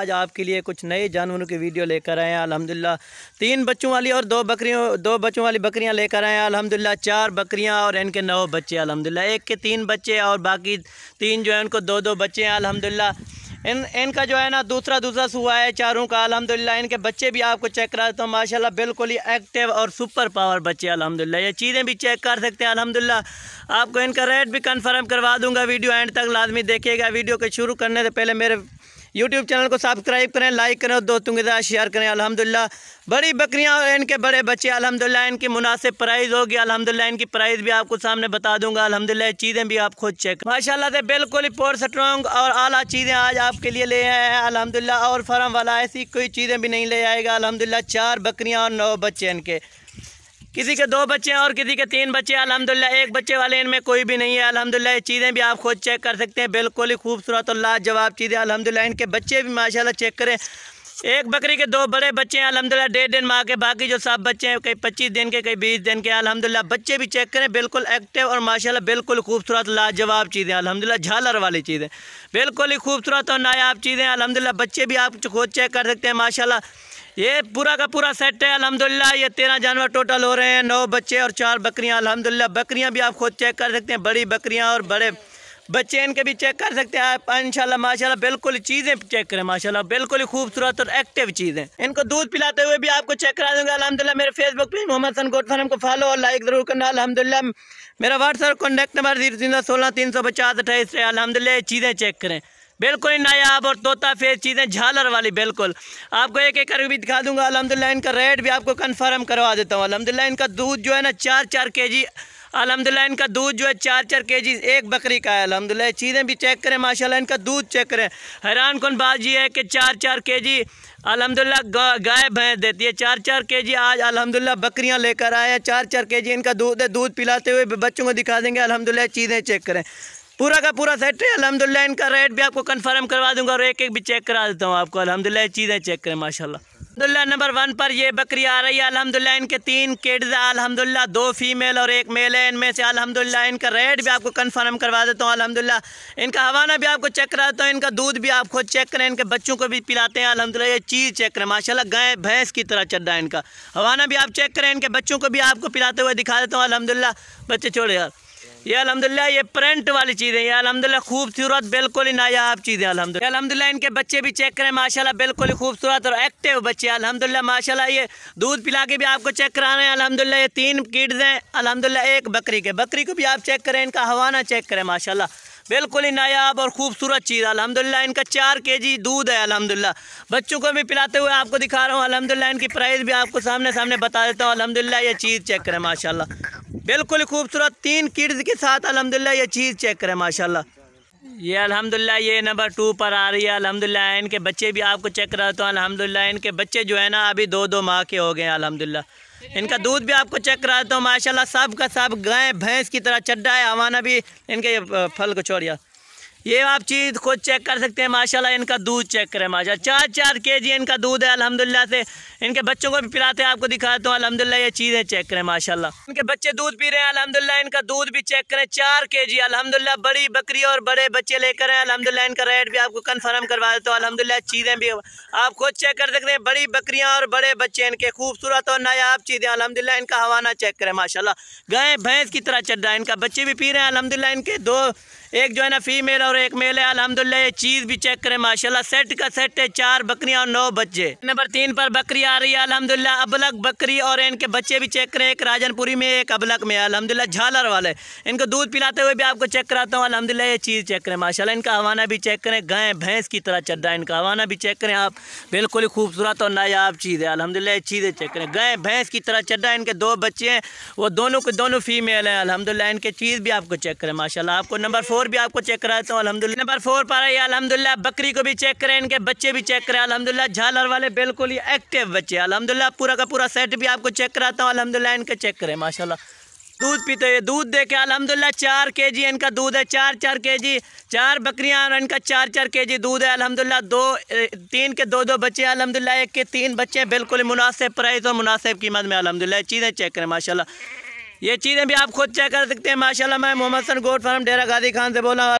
आज आपके लिए कुछ नए जानवरों की वीडियो लेकर आए हैं अल्हम्दुलिल्लाह तीन बच्चों वाली और दो बकरियों दो बच्चों वाली बकरियां लेकर आए हैं अल्हम्दुलिल्लाह चार बकरियां और इनके नौ बच्चे अल्हम्दुलिल्लाह एक के तीन बच्चे और बाकी तीन जो है उनको दो दो बच्चे हैं अल्हम्दुलिल्लाह इन इनका जो है ना दूसरा दूसरा सुआ है चारों का अलहमदिल्ला इनके बच्चे भी आपको चेक कराते हूँ माशाल्लाह बिल्कुल ही एक्टिव और सुपर पावर बच्चे अलहमदिल्ला ये चीज़ें भी चेक कर सकते हैं अलहमदिल्ला आपको इनका रेट भी कन्फर्म करवा दूंगा वीडियो एंड तक लाजमी देखिएगा वीडियो के शुरू करने से पहले मेरे यूट्यूब चैनल को सब्सक्राइब करें लाइक करें और दोस्तों के साथ शेयर करें अलहमदिल्ला बड़ी बकरियाँ और इनके बड़े बच्चे अलहमदिल्ला इनकी मुनासिब प्राइज़ होगी अलहमदिल्ला इनकी प्राइज़ भी आपको सामने बता दूंगा अलहमदिल्ला चीज़ें भी आप खुद चेक माशा से बिल्कुल ही पोर स्ट्रॉन्ग और अला चीज़ें आज आपके लिए ले आए हैं अलहमदिल्ला और फार्म वाला ऐसी कोई चीज़ें भी नहीं ले आएगा अलहमदिल्ला चार बकरियाँ और नौ बच्चे इनके किसी के दो बच्चे हैं और किसी के तीन बच्चे अलहमदिल्ला एक बच्चे वाले इनमें कोई भी नहीं है अलहमदिल्ला ये चीज़ें भी आप खुद चेक कर सकते हैं बिल्कुल ही खूबसूरत और लाजवाब चीज़ें अलहमदिल्ला इनके बच्चे भी माशाल्लाह चेक करें एक बकरी के दो बड़े बच्चे हैं अलहमदिल्ला डेढ़ दिन माँ के बाकी जो सब बच्चे हैं कई पच्चीस दिन के कई बीस दिन के अलहमदिल्ला बच्चे भी चेक करें बिल्कुल एक्टिव और माशाल्लाह बिल्कुल खूबसूरत लाजवाब चीज़ें अलहमदिल्ला झालर वाली चीज़ें बिल्कुल ही खूबसूरत और नायाब चीज़ें अलहमदिल्ला बच्चे भी आप खुद चेक कर सकते हैं माशाला ये पूरा का पूरा सेट है अलहमदिल्ला ये तेरह जानवर टोटल हो रहे हैं नौ बच्चे और चार बकरियाँ अलहमदिल्ला बकरियाँ भी आप खुद चेक कर सकते हैं बड़ी बकरियाँ और बड़े बच्चे इनके भी चेक कर सकते हैं आप इनशाला माशा बिल्कुल चीज़ें चेक करें माशा बिल्कुल ही खूबसूरत और एक्टिव चीज़ें इनको दूध पिलाते हुए भी आपको चेक करा दूंगा अलहमदिल्ला मेरे फेसबुक पेज मोहम्मद सन गोटफानम को फॉलो और लाइक ज़रूर करना अलहमदिल्ला मेरा व्हाट्सअप कॉन्टैक्ट नंबर जीरो तीन सौ सोलह तीन सौ पचास अट्ठाईस अलहमदिल्ला चीज़ें चेक करें बिल्कुल नायाब और तोता फेज चीज़ें झालर वाली बिल्कुल आपको एक एक करके भी दिखा दूंगा अलहमदिल्ला इनका रेट भी आपको कन्फर्म करवा देता हूँ अलहमदिल्ला इनका दूध जो है ना चार चार के जी अलहमदिल्ला इनका दूध जो है चार चार के जी एक बकरी का है अलहमदिल्ला चीज़ें भी चेक करें माशाल्लाह इनका दूध चेक करें हैरान कन बात यह है कि चार चार के जी अलहमदिल्ला गाय भैंस देती है चार चार के जी आज अलहमदिल्ला बकरियां लेकर आए हैं चार चार के जी इनका दूध है दूध पिलाते हुए बच्चों को दिखा देंगे अलहमदिल्ला चीज़ें चेक करें पूरा का पूरा सेट है अलहमदिल्ला इनका रेट भी आपको कन्फर्म करवा दूँगा और एक एक भी चेक करा देता हूँ आपको अलहमदिल्ला चीज़ें चेक करें माशाला अलहमदिल्ला नंबर वन पर ये बकरी आ रही है अलहमदिल्ला इनके तीन किड्स अलहमदिल्ला दो फीमेल और एक मेल है इनमें से अलहमदिल्ला इनका रेट भी आपको कंफर्म करवा देता हूँ अलहमदिल्ला इनका हवाना भी आपको चेक कराता हूँ इनका दूध भी आप खुद चेक करें इनके बच्चों को भी पिलाते हैं अलहमदिल्ला ये चीज़ चेक करें माशाला गाय भैंस की तरह चल रहा है इनका हवाना भी आप चेक करें इनके बच्चों को भी आपको पिलाते हुए दिखा देता हूँ अलहमदिल्ला बच्चे छोड़े यार ये अलहमदिल्ला ये प्रिंट वाली चीज़ें ये अलहमदिल्ला खूबसूरत बिल्कुल ही नायाब चीज़ें अलहमदिल्ला अलहमदिल्ला इनके बच्चे भी चेक करें माशाल्लाह बिल्कुल ही खूबसूरत और एक्टिव बच्चे अलहमदिल्ला माशाल्लाह ये दूध पिला के भी आपको चेक करा रहे हैं अलहमदिल्ला ये तीन किड्स हैं अलहमदिल्ला एक बकरी के बकरी को भी आप चेक करें इनका हवाना चेक करें माशाला बिल्कुल ही नायाब और ख़ूबसूरत चीज़ अलहमदिल्ला इनका चार के जी दूध है अलहमदिल्ला बच्चों को भी पिलाते हुए आपको दिखा रहा हूँ अलहमदिल्ला इनकी प्राइस भी आपको सामने सामने बता देता हूँ अलहमदिल्ला ये चीज़ चेक करें माशाला बिल्कुल ही खूबसूरत तीन किड्स के साथ अलहमदिल्ला ये चीज़ चेक करें माशाल्लाह ये अलहमदिल्ला ये नंबर टू पर आ रही है अलहमदिल्ला इनके बच्चे भी आपको चेक कराता हूँ तो अलहमदिल्ला इनके बच्चे जो है ना अभी दो दो माह के हो गए अलहमदिल्ला इनका दूध भी आपको चेक कराता हूँ माशाल्लाह सब का सब गाय भैंस की तरह चड्डा है हवाना भी इनके फल को छोड़िया ये आप चीज़ खुद चेक कर सकते हैं माशाल्लाह इनका दूध चेक करें माशा चार चार के जी इनका दूध है अल्हम्दुलिल्लाह से इनके बच्चों को भी पिलाते हैं आपको दिखाता हूँ अल्हम्दुलिल्लाह ये चीज़ें चेक करें माशाल्लाह इनके बच्चे दूध पी रहे हैं अल्हम्दुलिल्लाह इनका दूध भी चेक करें चार के जी अलहमदिल्ला बड़ी बकरी और बड़े बच्चे लेकर हैं अलहमदिल्ला इनका रेट भी आपको कन्फर्म करवा देता हूँ अलहमदिल्ला चीज़ें भी आप खुद चेक कर सकते हैं बड़ी बकरियाँ और बड़े बच्चे इनके खूबसूरत और नायाब चीज़ें अलहमदिल्ला इनका हवाना चेक करें माशाला गाय भैंस की तरह चढ़ रहा है इनका बच्चे भी पी रहे हैं अलहमदिल्ला इनके दो एक जो है ना फीमेल और और एक मेल है अलहमदुल्ला ये चीज़ भी चेक करें माशाल्लाह सेट का सेट है चार बकरियां और नौ बच्चे नंबर तीन पर बकरी आ रही है अलहमदुल्ला अबलक बकरी और इनके बच्चे भी चेक करें एक राजनपुरी में एक अबलक में अलहमदुल्ला झालर वाले इनको दूध पिलाते हुए भी आपको चेक कराता हूँ अलहमदुल्ला ये चीज़ चेक करें माशाला इनका हवाना भी चेक करें गाय भैंस की तरह चल रहा है इनका हवाना भी चेक करें आप बिल्कुल ही खूबसूरत और नायाब चीज़ है अलहमदिल्ला ये चीज़ें चेक करें गाय भैंस की तरह चल रहा है इनके दो बच्चे हैं वो दोनों के दोनों फीमेल हैं अलहमदिल्ला इनके चीज़ भी आपको चेक करें माशाला आपको नंबर फोर भी आपको चेक कराता हूँ अलहमदिल्ला नंबर फोर पर है अलहमदिल्ला बकरी को भी चेक करें इनके बच्चे भी चेक करें अलहमदिल्ला झालर वाले बिल्कुल ही एक्टिव बच्चे अलहमदिल्ला पूरा का पूरा सेट भी आपको चेक कराता हूँ अलहमदिल्ला इनके चेक करें माशाल्लाह दूध पीते हुए दूध दे के अलहमदिल्ला चार के जी इनका दूध है चार चार के जी चार बकरियाँ और इनका चार चार के जी दूध है अलहमदिल्ला दो तीन के दो दो बच्चे हैं अलहमदिल्ला एक के तीन बच्चे हैं बिल्कुल मुनासिब प्राइस और मुनासिब कीमत में अलहमदिल्ला चीज़ें चेक करें माशाल्लाह ये चीज़ें भी आप खुद चेक कर सकते हैं माशाल्लाह मैं मोहम्मद सन गोड फार्म डेरा गाजी खान से बोला